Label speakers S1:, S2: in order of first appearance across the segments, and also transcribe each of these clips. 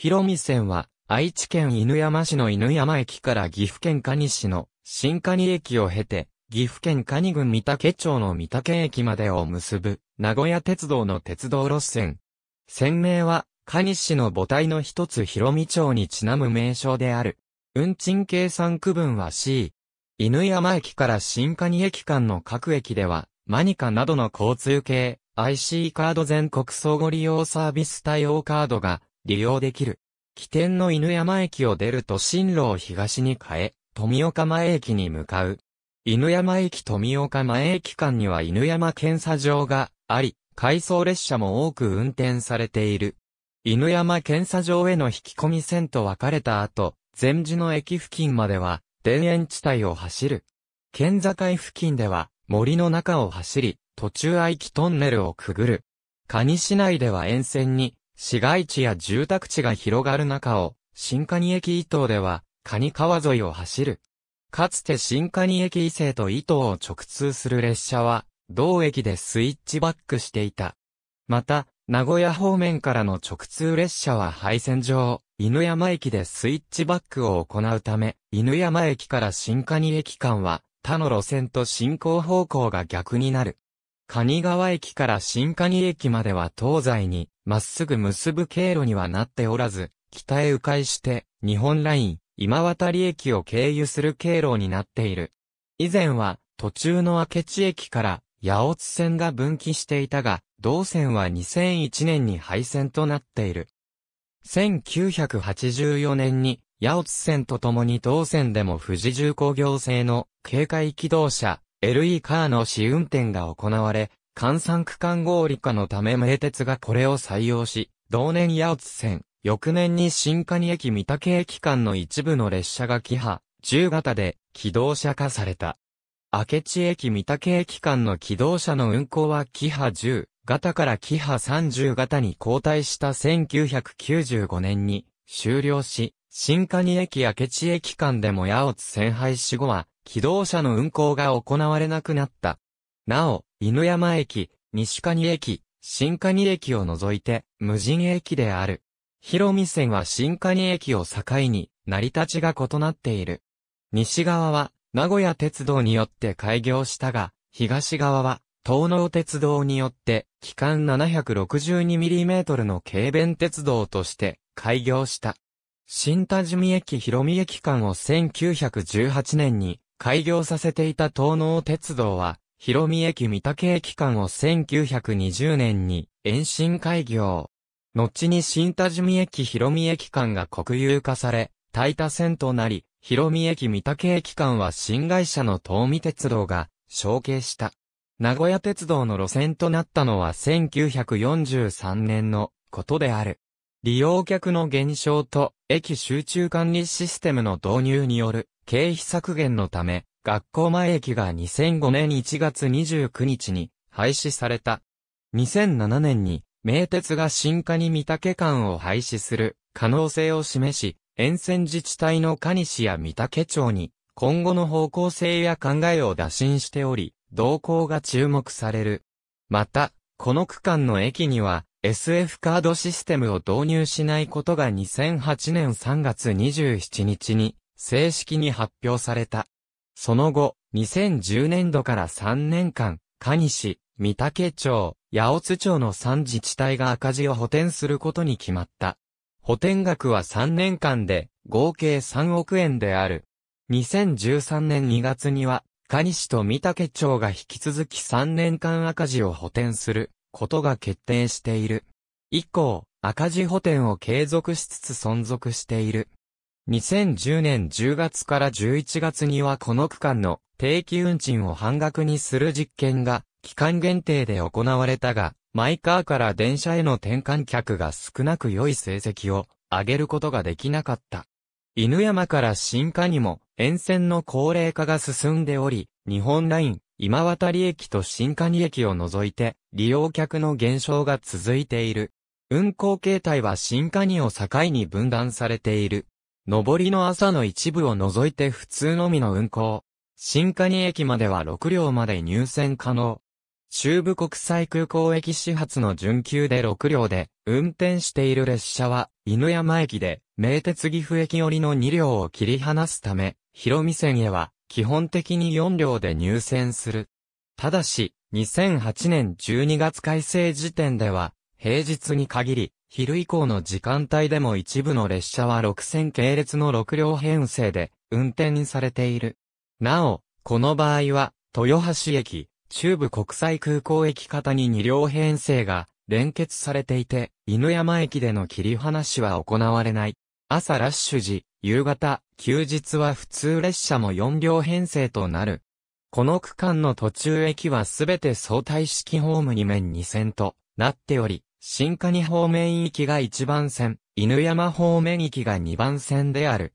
S1: 広見線は、愛知県犬山市の犬山駅から岐阜県蟹市の新蟹駅を経て、岐阜県蟹郡三宅町の三宅駅までを結ぶ、名古屋鉄道の鉄道路線。線名は、蟹市の母体の一つ広見町にちなむ名称である。運賃計算区分は C。犬山駅から新蟹駅間の各駅では、マニカなどの交通系、IC カード全国相互利用サービス対応カードが利用できる。起点の犬山駅を出ると進路を東に変え、富岡前駅に向かう。犬山駅富岡前駅間には犬山検査場があり、回送列車も多く運転されている。犬山検査場への引き込み線と分かれた後、全寺の駅付近までは、田園地帯を走る。県境付近では、森の中を走り、途中愛機トンネルをくぐる。蟹市内では沿線に、市街地や住宅地が広がる中を、新蟹駅伊東では、蟹川沿いを走る。かつて新蟹駅伊勢と伊東を直通する列車は、同駅でスイッチバックしていた。また、名古屋方面からの直通列車は廃線上、犬山駅でスイッチバックを行うため、犬山駅から新蟹駅間は、他の路線と進行方向が逆になる。蟹川駅から新蟹駅までは東西にまっすぐ結ぶ経路にはなっておらず、北へ迂回して、日本ライン、今渡駅を経由する経路になっている。以前は、途中の明智駅から八尾津線が分岐していたが、同線は2001年に廃線となっている。1984年に、八尾津線とともに同線でも富士重工業製の軽快機動車、LE カーの試運転が行われ、関山区間合理化のため名鉄がこれを採用し、同年八津線、翌年に新蟹駅三竹駅間の一部の列車がキハ、中型で機動車化された。明智駅三竹駅間の機動車の運行はキハ10型からキハ30型に交代した1995年に終了し、新蟹駅明智駅間でも八津線廃止後は機動車の運行が行われなくなった。なお、犬山駅、西蟹駅、新蟹駅を除いて、無人駅である。広見線は新蟹駅を境に、成り立ちが異なっている。西側は、名古屋鉄道によって開業したが、東側は、東能鉄道によって、期間 762mm の軽便鉄道として開業した。新田住駅広見駅間を1918年に開業させていた東能鉄道は、広見駅三宅駅間を1920年に延伸開業。後に新田住駅広見駅間が国有化され、大田線となり、広見駅三宅駅間は新会社の東美鉄道が承継した。名古屋鉄道の路線となったのは1943年のことである。利用客の減少と駅集中管理システムの導入による経費削減のため、学校前駅が2005年1月29日に廃止された。2007年に名鉄が新加に三宅間を廃止する可能性を示し、沿線自治体の蟹市や三宅町に今後の方向性や考えを打診しており、動向が注目される。また、この区間の駅には SF カードシステムを導入しないことが2008年3月27日に正式に発表された。その後、2010年度から3年間、加市、三竹町、八尾津町の3自治体が赤字を補填することに決まった。補填額は3年間で合計3億円である。2013年2月には、加市と三竹町が引き続き3年間赤字を補填することが決定している。以降、赤字補填を継続しつつ存続している。2010年10月から11月にはこの区間の定期運賃を半額にする実験が期間限定で行われたが、マイカーから電車への転換客が少なく良い成績を上げることができなかった。犬山から新化にも沿線の高齢化が進んでおり、日本ライン、今渡り駅と新化に駅を除いて利用客の減少が続いている。運行形態は新化にを境に分断されている。上りの朝の一部を除いて普通のみの運行。新入駅までは6両まで入線可能。中部国際空港駅始発の準急で6両で、運転している列車は、犬山駅で、名鉄岐阜駅寄りの2両を切り離すため、広見線へは、基本的に4両で入線する。ただし、2008年12月改正時点では、平日に限り、昼以降の時間帯でも一部の列車は6000系列の6両編成で運転されている。なお、この場合は、豊橋駅、中部国際空港駅方に2両編成が連結されていて、犬山駅での切り離しは行われない。朝ラッシュ時、夕方、休日は普通列車も4両編成となる。この区間の途中駅はすべて相対式ホーム2面2線となっており、新蟹方面行きが1番線、犬山方面行きが2番線である。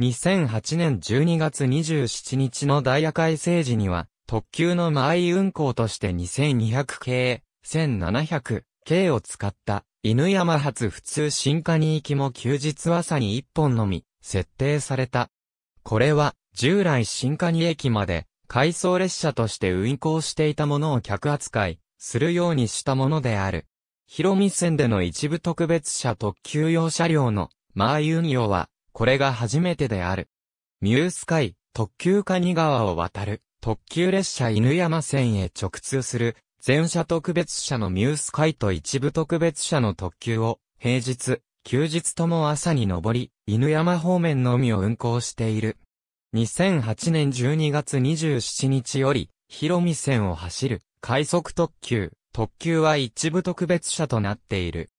S1: 2008年12月27日のダイヤ改正時には、特急の前運行として2200系、1700系を使った犬山発普通新化に行きも休日朝に1本のみ設定された。これは従来新化に駅まで回送列車として運行していたものを客扱いするようにしたものである。広見線での一部特別車特急用車両のマーユニオは、これが初めてである。ミュースカイ、特急カニ川を渡る、特急列車犬山線へ直通する、全車特別車のミュースカイと一部特別車の特急を、平日、休日とも朝に上り、犬山方面のみを運行している。2008年12月27日より、広見線を走る、快速特急、特急は一部特別車となっている。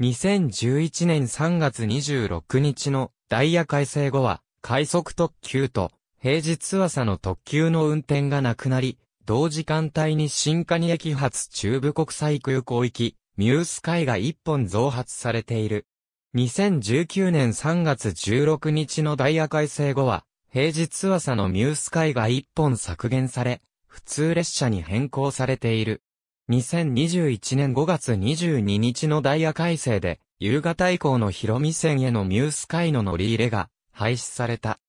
S1: 2011年3月26日のダイヤ改正後は、快速特急と平日朝の特急の運転がなくなり、同時間帯に新に駅発中部国際空港行き、ミュース海が一本増発されている。2019年3月16日のダイヤ改正後は、平日朝のミュース海が一本削減され、普通列車に変更されている。2021年5月22日のダイヤ改正で、夕方以降の広見線へのミュース回の乗り入れが廃止された。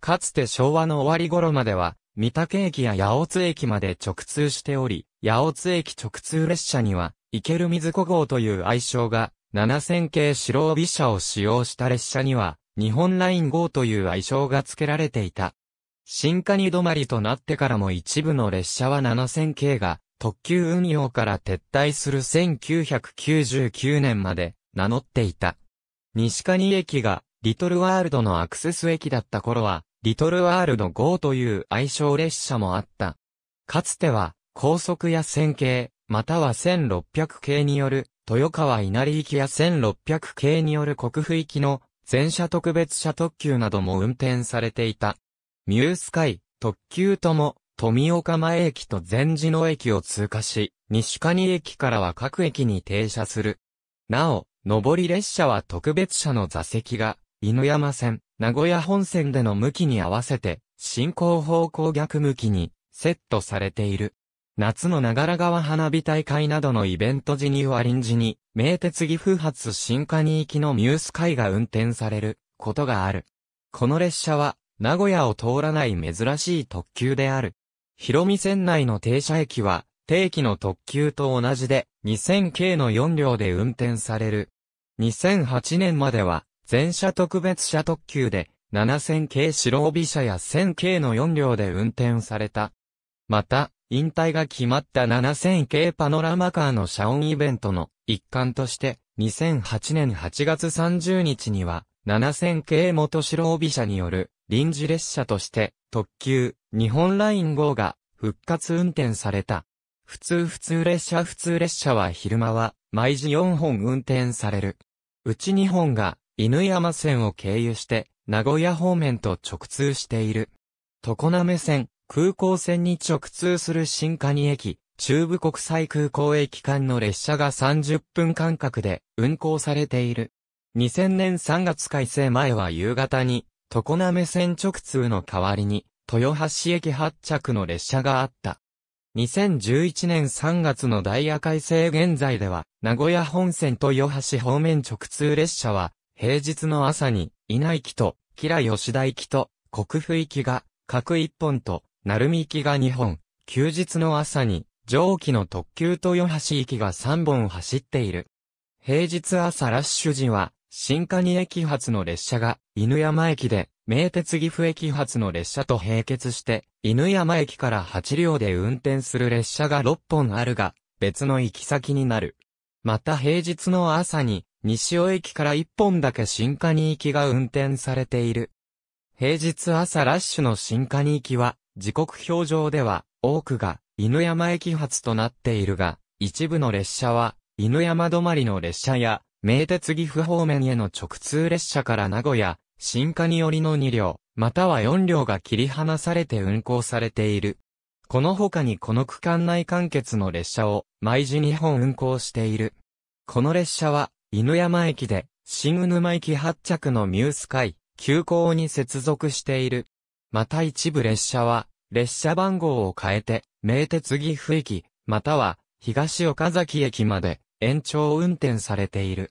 S1: かつて昭和の終わり頃までは、三宅駅や八百津駅まで直通しており、八百津駅直通列車には、池る水子号という愛称が、7000系白帯車を使用した列車には、日本ライン号という愛称が付けられていた。新化に止まりとなってからも一部の列車は7000系が特急運用から撤退する1999年まで名乗っていた。西蟹駅がリトルワールドのアクセス駅だった頃は、リトルワールド号という愛称列車もあった。かつては、高速や線形、または1600系による、豊川稲荷行きや1600系による国府行きの、全車特別車特急なども運転されていた。ミュースカイ、特急とも、富岡前駅と禅寺の駅を通過し、西蟹駅からは各駅に停車する。なお、上り列車は特別車の座席が、犬山線、名古屋本線での向きに合わせて、進行方向逆向きに、セットされている。夏の長良川花火大会などのイベント時には臨時に、名鉄岐阜発新加に行きのミュース会が運転されることがある。この列車は、名古屋を通らない珍しい特急である。広見線内の停車駅は、定期の特急と同じで、2000系の4両で運転される。2008年までは、全車特別車特急で、7000系白帯車や1000系の4両で運転された。また、引退が決まった7000系パノラマカーの車音イベントの一環として、2008年8月30日には、7000系元白帯車による臨時列車として特急日本ライン号が復活運転された。普通普通列車普通列車は昼間は毎時4本運転される。うち2本が犬山線を経由して名古屋方面と直通している。常滑線、空港線に直通する新蟹駅、中部国際空港駅間の列車が30分間隔で運行されている。2000年3月改正前は夕方に、常滑線直通の代わりに、豊橋駅発着の列車があった。2011年3月のダイヤ改正現在では、名古屋本線と豊橋方面直通列車は、平日の朝に、稲行きと、吉良吉田行きと、国府行きが、各1本と、鳴海行きが2本、休日の朝に、上記の特急豊橋行きが3本走っている。平日朝ラッシュ時は、新蟹駅発の列車が、犬山駅で、名鉄岐阜駅発の列車と並結して、犬山駅から8両で運転する列車が6本あるが、別の行き先になる。また平日の朝に、西尾駅から1本だけ新蟹行きが運転されている。平日朝ラッシュの新蟹行きは、時刻表上では、多くが、犬山駅発となっているが、一部の列車は、犬山止まりの列車や、名鉄岐阜方面への直通列車から名古屋、新加によりの2両、または4両が切り離されて運行されている。この他にこの区間内完結の列車を毎時2本運行している。この列車は、犬山駅で、新沼駅発着のミュースイ、急行に接続している。また一部列車は、列車番号を変えて、名鉄岐阜駅、または、東岡崎駅まで、延長運転されている。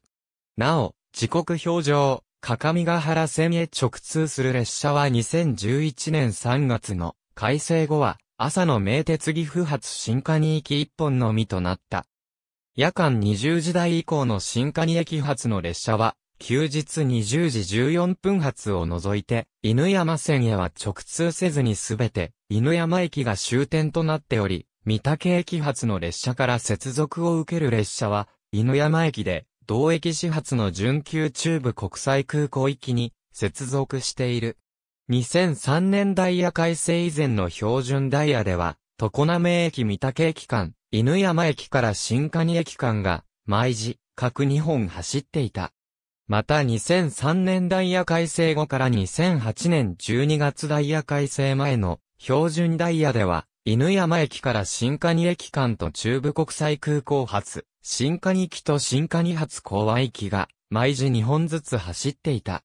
S1: なお、時刻表上、各務原線へ直通する列車は2011年3月の改正後は朝の名鉄岐阜発新蟹駅1本のみとなった。夜間20時台以降の新蟹駅発の列車は休日20時14分発を除いて犬山線へは直通せずにすべて犬山駅が終点となっており、三宅駅発の列車から接続を受ける列車は、犬山駅で、同駅始発の準急中部国際空港域に接続している。2003年ダイヤ改正以前の標準ダイヤでは、常滑駅三宅駅間、犬山駅から新蟹駅間が、毎時、各2本走っていた。また2003年ダイヤ改正後から2008年12月ダイヤ改正前の標準ダイヤでは、犬山駅から新蟹駅間と中部国際空港発、新蟹駅と新蟹発港和駅が、毎時2本ずつ走っていた。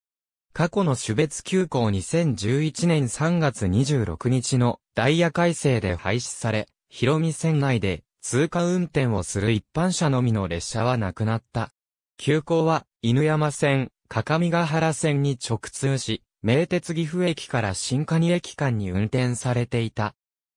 S1: 過去の種別急行2011年3月26日のダイヤ改正で廃止され、広見線内で通過運転をする一般車のみの列車はなくなった。急行は犬山線、各務原線に直通し、名鉄岐阜駅から新蟹駅間に運転されていた。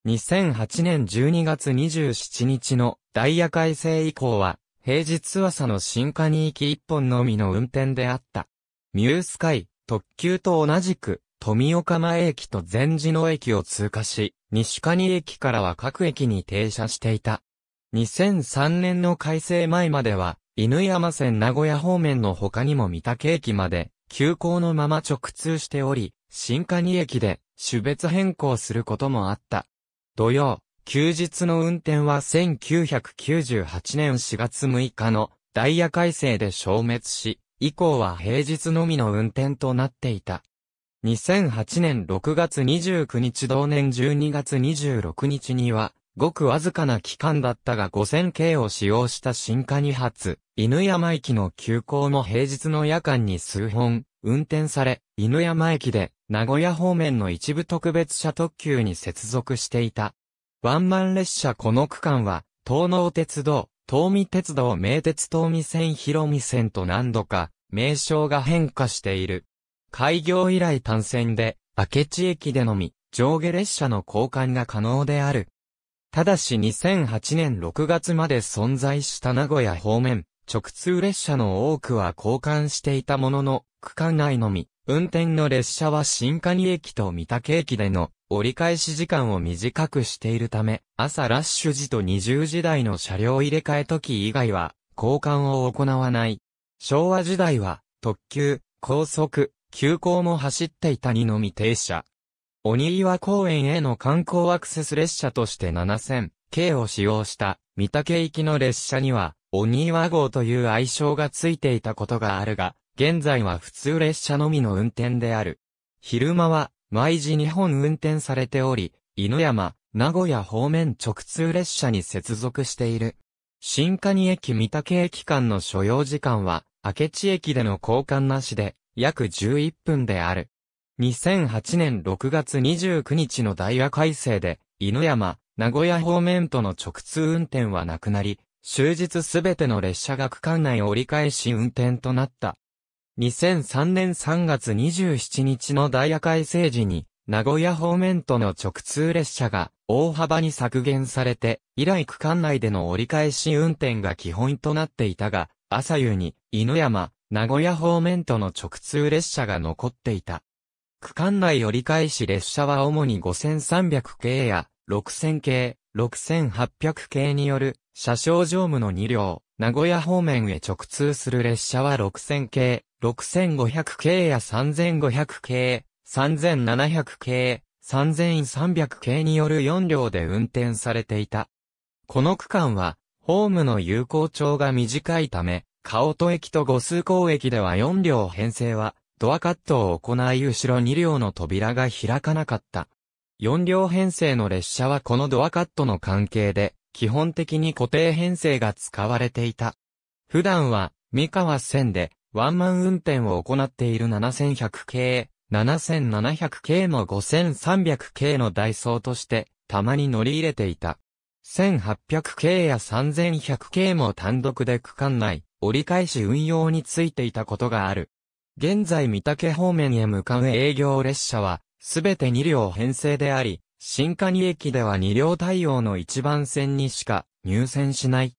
S1: 2008年12月27日のダイヤ改正以降は、平日朝の新加に行き1本のみの運転であった。ミュースカイ、特急と同じく、富岡前駅と前寺の駅を通過し、西加に駅からは各駅に停車していた。2003年の改正前までは、犬山線名古屋方面の他にも三宅駅まで、急行のまま直通しており、新加に駅で、種別変更することもあった。土曜、休日の運転は1998年4月6日のダイヤ改正で消滅し、以降は平日のみの運転となっていた。2008年6月29日同年12月26日には、ごくわずかな期間だったが5000系を使用した新化2発、犬山駅の急行も平日の夜間に数本、運転され、犬山駅で、名古屋方面の一部特別車特急に接続していた。ワンマン列車この区間は、東能鉄道、東美鉄道名鉄東美線広美線と何度か、名称が変化している。開業以来単線で、明智駅でのみ、上下列車の交換が可能である。ただし2008年6月まで存在した名古屋方面、直通列車の多くは交換していたものの、区間内のみ、運転の列車は新蟹駅と三宅駅での折り返し時間を短くしているため、朝ラッシュ時と20時台の車両入れ替え時以外は、交換を行わない。昭和時代は、特急、高速、急行も走っていたにのみ停車。鬼岩公園への観光アクセス列車として7000、系を使用した、三宅行きの列車には、鬼岩号という愛称がついていたことがあるが、現在は普通列車のみの運転である。昼間は、毎時2本運転されており、犬山、名古屋方面直通列車に接続している。新蟹駅三竹駅間の所要時間は、明智駅での交換なしで、約11分である。2008年6月29日のダイヤ改正で、犬山、名古屋方面との直通運転はなくなり、終日すべての列車が区間内折り返し運転となった。2003年3月27日のダイヤ改正時に、名古屋方面との直通列車が大幅に削減されて、以来区間内での折り返し運転が基本となっていたが、朝夕に犬山、名古屋方面との直通列車が残っていた。区間内折り返し列車は主に5300系や6000系、6800系による車掌乗務の2両、名古屋方面へ直通する列車は6000系、6500系や3500系、3700系、3300系による4両で運転されていた。この区間は、ホームの有効長が短いため、顔と駅と五数港駅では4両編成は、ドアカットを行い後ろ2両の扉が開かなかった。4両編成の列車はこのドアカットの関係で、基本的に固定編成が使われていた。普段は、三河線で、ワンマン運転を行っている7100系、7700系も5300系のダイソーとして、たまに乗り入れていた。1800系や3100系も単独で区間内、折り返し運用についていたことがある。現在三宅方面へ向かう営業列車は、すべて2両編成であり、新入駅では2両対応の一番線にしか入線しない。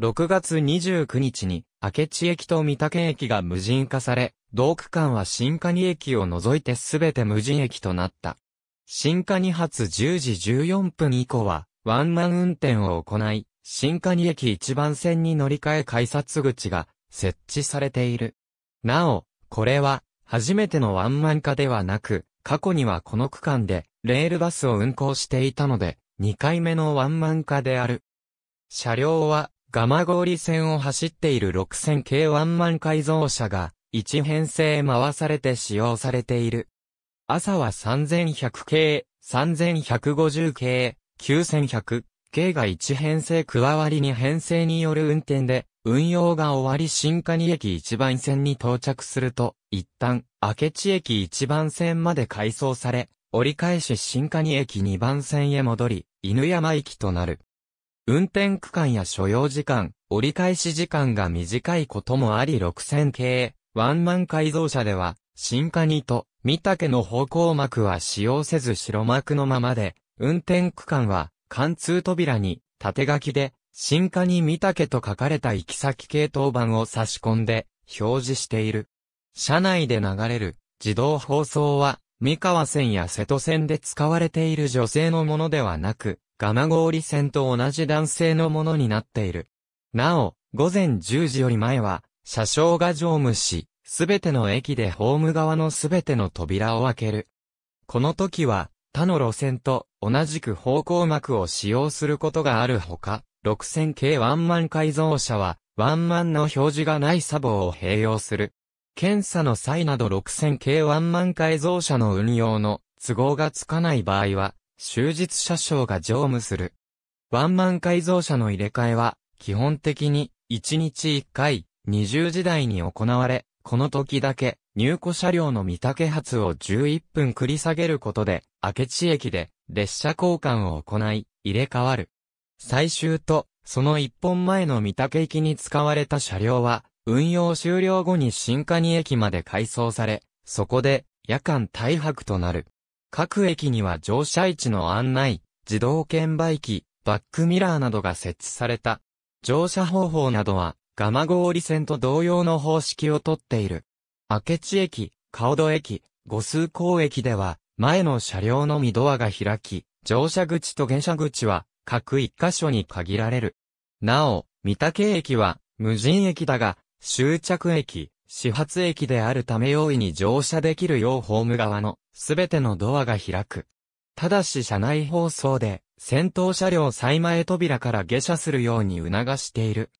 S1: 6月29日に明智駅と三宅駅が無人化され、同区間は新蟹駅を除いてすべて無人駅となった。新蟹発10時14分以降は、ワンマン運転を行い、新蟹駅1番線に乗り換え改札口が設置されている。なお、これは、初めてのワンマン化ではなく、過去にはこの区間で、レールバスを運行していたので、2回目のワンマン化である。車両は、ガマゴリ線を走っている6000系ワンマン改造車が、1編成回されて使用されている。朝は3100 k 3150系、9100系が1編成加わり2編成による運転で、運用が終わり新蟹駅1番線に到着すると、一旦、明智駅1番線まで改装され、折り返し新蟹駅2番線へ戻り、犬山駅となる。運転区間や所要時間、折り返し時間が短いこともあり6000系、ワンマン改造車では、新カニと、三竹の方向幕は使用せず白幕のままで、運転区間は、貫通扉に、縦書きで、新カニ三竹と書かれた行き先系統板を差し込んで、表示している。車内で流れる、自動放送は、三河線や瀬戸線で使われている女性のものではなく、ーリ線と同じ男性のものになっている。なお、午前10時より前は、車掌が乗務し、すべての駅でホーム側のすべての扉を開ける。この時は、他の路線と同じく方向幕を使用することがあるほか、6000系ワンマン改造車は、ワンマンの表示がないサボを併用する。検査の際など6000系ワンマン改造車の運用の都合がつかない場合は、終日車掌が乗務する。ワンマン改造車の入れ替えは、基本的に、1日1回、20時台に行われ、この時だけ、入庫車両の三宅発を11分繰り下げることで、明智駅で、列車交換を行い、入れ替わる。最終と、その一本前の三竹駅に使われた車両は、運用終了後に新蟹駅まで改装され、そこで、夜間大白となる。各駅には乗車位置の案内、自動券売機、バックミラーなどが設置された。乗車方法などは、蒲郡線と同様の方式をとっている。明智駅、河戸駅、五数港駅では、前の車両のみドアが開き、乗車口と下車口は、各一箇所に限られる。なお、三竹駅は、無人駅だが、終着駅、始発駅であるため容易に乗車できるようホーム側のすべてのドアが開く。ただし車内放送で先頭車両最前扉から下車するように促している。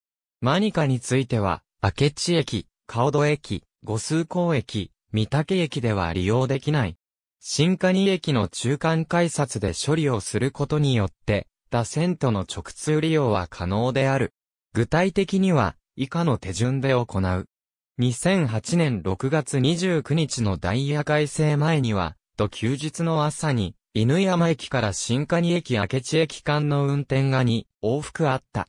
S1: マニカについては、明智駅、顔戸駅、五数港駅、三竹駅では利用できない。新蟹駅の中間改札で処理をすることによって、打線との直通利用は可能である。具体的には、以下の手順で行う。2008年6月29日のダイヤ改正前には、と休日の朝に、犬山駅から新蟹駅明智駅間の運転が2往復あった。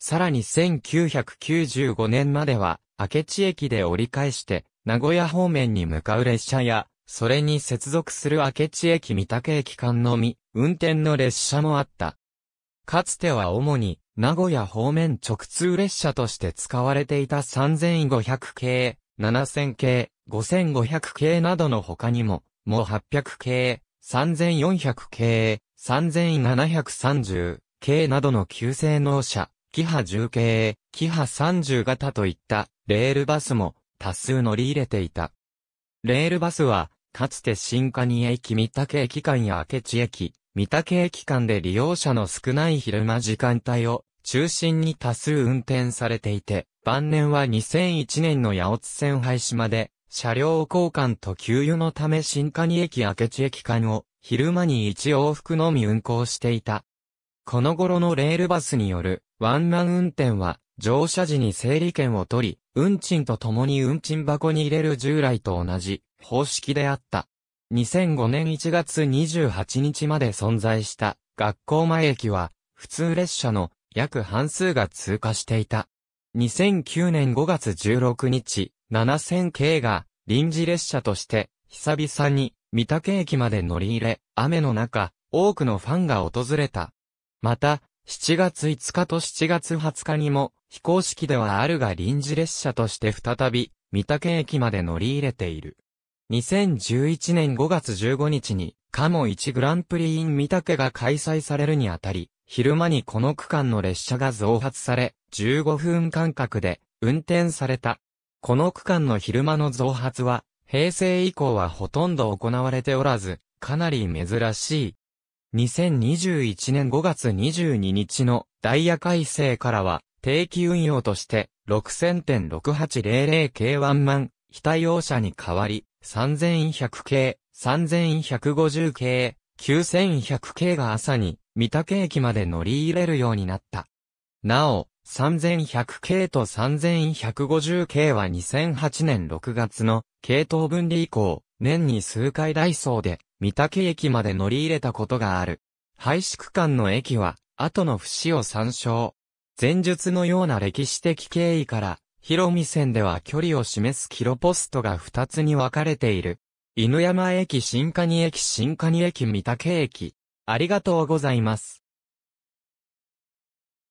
S1: さらに1995年までは、明智駅で折り返して、名古屋方面に向かう列車や、それに接続する明智駅三宅駅間のみ、運転の列車もあった。かつては主に、名古屋方面直通列車として使われていた3500系、7000系、5500系などの他にも、もう800系、3400系、3730系などの旧性能車、キハ10系、キハ30型といったレールバスも多数乗り入れていた。レールバスは、かつて新蟹駅三宅駅間や明智駅、三宅駅間で利用者の少ない昼間時間帯を中心に多数運転されていて、晩年は2001年の八百津線廃止まで、車両交換と給油のため新蟹駅明智駅間を昼間に一往復のみ運行していた。この頃のレールバスによるワンマン運転は乗車時に整理券を取り、運賃と共に運賃箱に入れる従来と同じ方式であった。2005年1月28日まで存在した学校前駅は普通列車の約半数が通過していた。2009年5月16日、7000系が臨時列車として久々に三宅駅まで乗り入れ、雨の中、多くのファンが訪れた。また、7月5日と7月20日にも、非公式ではあるが臨時列車として再び、三宅駅まで乗り入れている。2011年5月15日に、カモ1グランプリイン三宅が開催されるにあたり、昼間にこの区間の列車が増発され、15分間隔で運転された。この区間の昼間の増発は、平成以降はほとんど行われておらず、かなり珍しい。2021年5月22日のダイヤ改正からは、定期運用として、6000.6800K1 万、非対応車に代わり、3100系、3150系、9100系が朝に、三宅駅まで乗り入れるようになった。なお、3100系と3150系は2008年6月の系統分離以降、年に数回ダイソーで三宅駅まで乗り入れたことがある。廃止区間の駅は、後の節を参照。前述のような歴史的経緯から、広見線では距離を示すキロポストが2つに分かれている。犬山駅新蟹駅新蟹駅三宅駅。ありがとうございます。